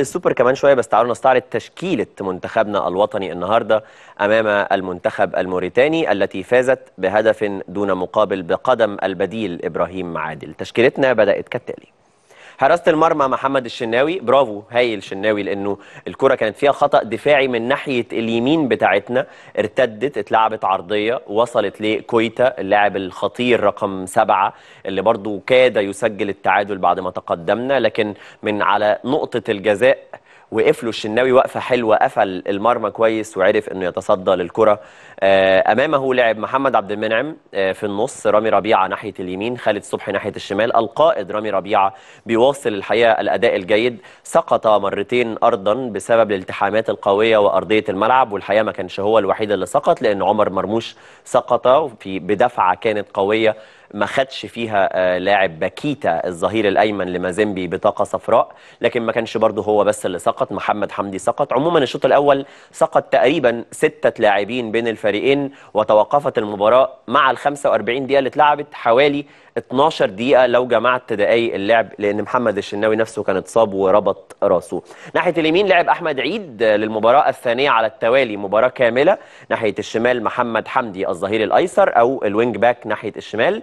السوبر كمان شويه بس تعالوا نستعرض تشكيله منتخبنا الوطني النهارده امام المنتخب الموريتاني التي فازت بهدف دون مقابل بقدم البديل ابراهيم عادل تشكيلتنا بدات كالتالي حراسه المرمى محمد الشناوي برافو هايل الشناوي لانه الكره كانت فيها خطا دفاعي من ناحيه اليمين بتاعتنا ارتدت اتلعبت عرضيه وصلت لكويتا اللاعب الخطير رقم سبعة اللي برضو كاد يسجل التعادل بعد ما تقدمنا لكن من على نقطه الجزاء وقف له الشناوي وقفه حلوه قفل المرمى كويس وعرف انه يتصدى للكره آه، امامه لعب محمد عبد المنعم آه، في النص رامي ربيعه ناحيه اليمين خالد صبحي ناحيه الشمال القائد رامي ربيعه بيواصل الحقيقه الاداء الجيد سقط مرتين ارضا بسبب الالتحامات القويه وارضيه الملعب والحقيقه ما كانش هو الوحيد اللي سقط لان عمر مرموش سقط في بدفعه كانت قويه ما خدش فيها آه، لاعب باكيتا الظهير الايمن لمازيمبي بطاقه صفراء لكن ما كانش برضه هو بس اللي سقط محمد حمدي سقط عموما الشوط الاول سقط تقريبا سته لاعبين بين الفريقين وتوقفت المباراه مع ال 45 دقيقه اللي اتلعبت حوالي 12 دقيقه لو جمعت دقايق اللعب لان محمد الشناوي نفسه كان اتصاب وربط راسه ناحيه اليمين لعب احمد عيد آه، للمباراه الثانيه على التوالي مباراه كامله ناحيه الشمال محمد حمدي الظهير الايسر او الوينج باك ناحيه الشمال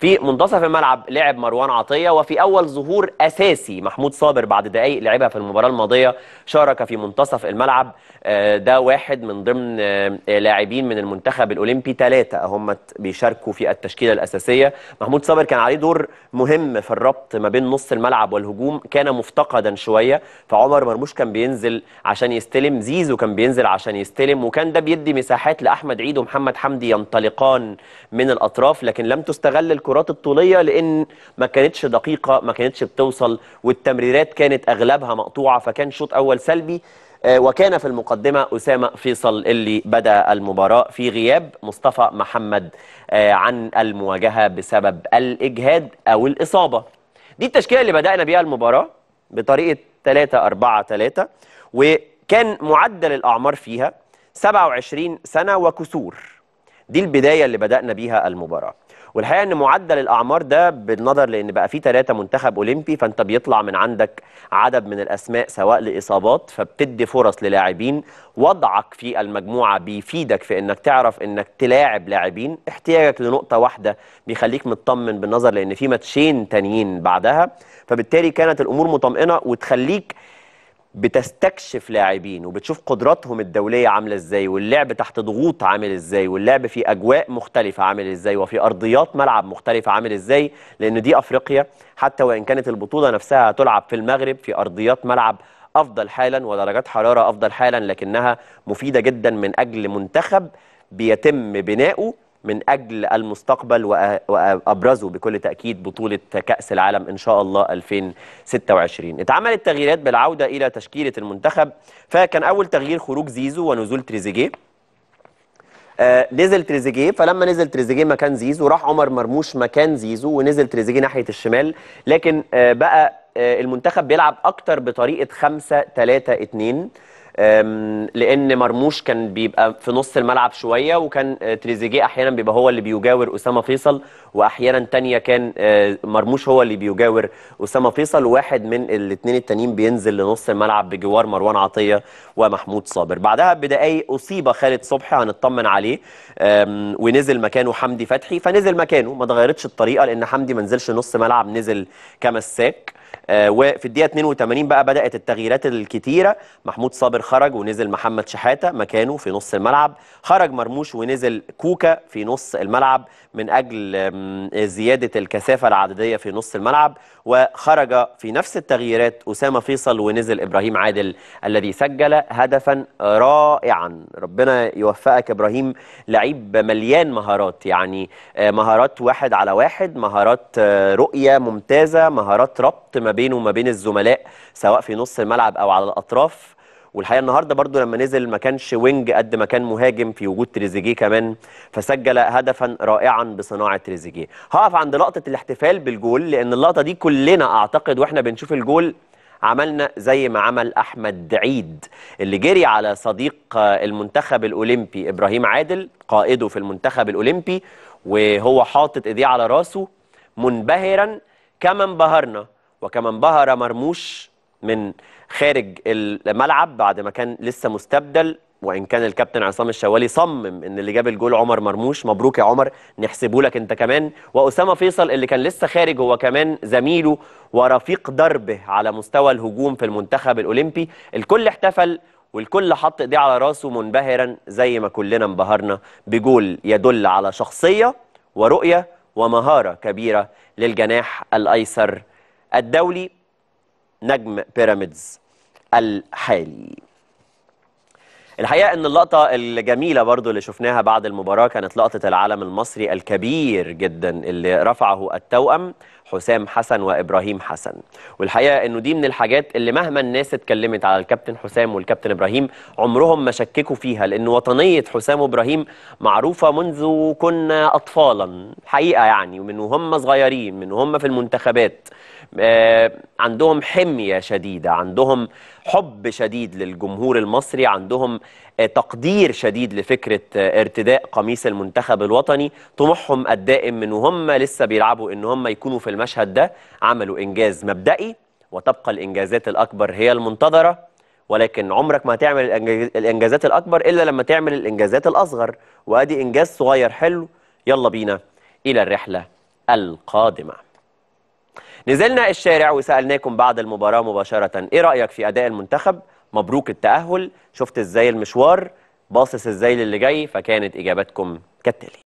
في منتصف الملعب لعب مروان عطيه وفي اول ظهور اساسي محمود صابر بعد دقائق لعبها في المباراه الماضيه شارك في منتصف الملعب آه، ده واحد من ضمن آه، لاعبين من المنتخب الاولمبي ثلاثه هم بيشاركوا في التشكيله الاساسيه محمود صابر كان عليه دور مهم في الربط ما بين نص الملعب والهجوم كان مفتقدا شويه فعمر مرموش كان بينزل عشان يستلم زيزو كان بينزل عشان يستلم وكان ده بيدي مساحات لاحمد عيد ومحمد حمدي ينطلقان من الاطراف لكن لم تستغل الكرات الطوليه لان ما كانتش دقيقه ما كانتش بتوصل والتمريرات كانت اغلبها مقطوعه فكان شوط اول سلبي آه، وكان في المقدمة أسامة فيصل اللي بدأ المباراة في غياب مصطفى محمد آه، عن المواجهة بسبب الإجهاد أو الإصابة دي التشكيلة اللي بدأنا بيها المباراة بطريقة 3 4 3 وكان معدل الأعمار فيها 27 سنة وكسور دي البداية اللي بدأنا بيها المباراة والحقيقه ان معدل الاعمار ده بالنظر لان بقى في ثلاثه منتخب اولمبي فانت بيطلع من عندك عدد من الاسماء سواء لاصابات فبتدي فرص للاعبين وضعك في المجموعه بيفيدك في انك تعرف انك تلاعب لاعبين احتياجك لنقطه واحده بيخليك مطمن بالنظر لان في ماتشين تانيين بعدها فبالتالي كانت الامور مطمئنه وتخليك بتستكشف لاعبين وبتشوف قدراتهم الدوليه عامله ازاي واللعب تحت ضغوط عامل ازاي واللعب في اجواء مختلفه عامل ازاي وفي ارضيات ملعب مختلفه عامل ازاي لان دي افريقيا حتى وان كانت البطوله نفسها هتلعب في المغرب في ارضيات ملعب افضل حالا ودرجات حراره افضل حالا لكنها مفيده جدا من اجل منتخب بيتم بناؤه من أجل المستقبل وأبرزه بكل تأكيد بطولة كأس العالم إن شاء الله 2026 اتعملت تغييرات بالعودة إلى تشكيلة المنتخب فكان أول تغيير خروج زيزو ونزول تريزيجيه آه، نزل تريزيجيه فلما نزل تريزيجيه مكان زيزو راح عمر مرموش مكان زيزو ونزل تريزيجيه ناحيه الشمال لكن آه، بقى آه، المنتخب بيلعب اكتر بطريقه 5 3 2 لان مرموش كان بيبقى في نص الملعب شويه وكان آه، تريزيجيه احيانا بيبقى هو اللي بيجاور اسامه فيصل واحيانا تانية كان آه، مرموش هو اللي بيجاور اسامه فيصل وواحد من الاثنين التانيين بينزل لنص الملعب بجوار مروان عطيه ومحمود صابر بعدها بدقايق اصيب خالد صبحي هنطمن عليه ونزل مكانه حمدي فتحي فنزل مكانه ما اتغيرتش الطريقه لان حمدي ما نزلش نص ملعب نزل كمساك آه، وفي الدقيقه 82 بقى بدات التغييرات الكتيره محمود صابر خرج ونزل محمد شحاته مكانه في نص الملعب خرج مرموش ونزل كوكا في نص الملعب من اجل زياده الكثافه العدديه في نص الملعب وخرج في نفس التغييرات اسامه فيصل ونزل ابراهيم عادل الذي سجل هدفا رائعا ربنا يوفقك ابراهيم لعيب مليان مهارات يعني آه، مهارات واحد على واحد مهارات آه، رؤيه ممتازه مهارات ربط ما بينه وما بين الزملاء سواء في نص الملعب او على الاطراف والحقيقه النهارده برضو لما نزل ما كانش وينج قد ما كان مهاجم في وجود تريزيجيه كمان فسجل هدفا رائعا بصناعه تريزيجيه هقف عند لقطه الاحتفال بالجول لان اللقطه دي كلنا اعتقد واحنا بنشوف الجول عملنا زي ما عمل احمد عيد اللي جري على صديق المنتخب الاولمبي ابراهيم عادل قائده في المنتخب الاولمبي وهو حاطط ايديه على راسه منبهرا كما انبهرنا وكما انبهر مرموش من خارج الملعب بعد ما كان لسه مستبدل وان كان الكابتن عصام الشوالي صمم ان اللي جاب الجول عمر مرموش مبروك يا عمر نحسبه لك انت كمان واسامه فيصل اللي كان لسه خارج هو كمان زميله ورفيق دربه على مستوى الهجوم في المنتخب الاولمبي الكل احتفل والكل حط ايديه على راسه منبهرا زي ما كلنا انبهرنا بجول يدل على شخصيه ورؤيه ومهاره كبيره للجناح الايسر الدولي نجم بيراميدز الحالي الحقيقه ان اللقطه الجميله برضو اللي شفناها بعد المباراه كانت لقطه العلم المصري الكبير جدا اللي رفعه التوأم حسام حسن وابراهيم حسن والحقيقه انه دي من الحاجات اللي مهما الناس اتكلمت على الكابتن حسام والكابتن ابراهيم عمرهم ما شككوا فيها لان وطنيه حسام وابراهيم معروفه منذ كنا اطفالا حقيقه يعني ومن وهم صغيرين من وهم في المنتخبات آه، عندهم حمية شديدة عندهم حب شديد للجمهور المصري عندهم آه، تقدير شديد لفكرة آه، ارتداء قميص المنتخب الوطني طموحهم الدائم من وهم لسه بيلعبوا ان هم يكونوا في المشهد ده عملوا إنجاز مبدئي وتبقى الإنجازات الأكبر هي المنتظرة ولكن عمرك ما هتعمل الإنجازات الأكبر إلا لما تعمل الإنجازات الأصغر وأدي إنجاز صغير حلو يلا بينا إلى الرحلة القادمة نزلنا الشارع وسألناكم بعد المباراة مباشرة إيه رأيك في أداء المنتخب؟ مبروك التأهل شفت إزاي المشوار؟ باصص إزاي للي جاي؟ فكانت إجاباتكم كالتالي